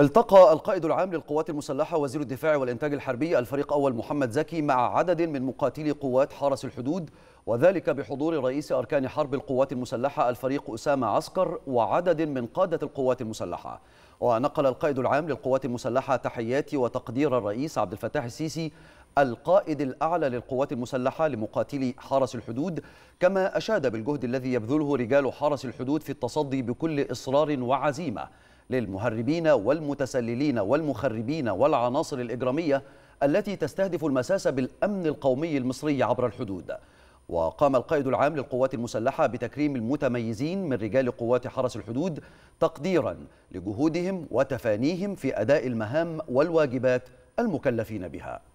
التقى القائد العام للقوات المسلحة وزير الدفاع والإنتاج الحربي الفريق أول محمد زكي مع عدد من مقاتلي قوات حرس الحدود وذلك بحضور رئيس أركان حرب القوات المسلحة الفريق أسامة عسكر وعدد من قادة القوات المسلحة ونقل القائد العام للقوات المسلحة تحيات وتقدير الرئيس عبد الفتاح السيسي القائد الأعلى للقوات المسلحة لمقاتلي حرس الحدود كما أشاد بالجهد الذي يبذله رجال حرس الحدود في التصدي بكل إصرار وعزيمة للمهربين والمتسللين والمخربين والعناصر الإجرامية التي تستهدف المساس بالأمن القومي المصري عبر الحدود وقام القائد العام للقوات المسلحة بتكريم المتميزين من رجال قوات حرس الحدود تقديرا لجهودهم وتفانيهم في أداء المهام والواجبات المكلفين بها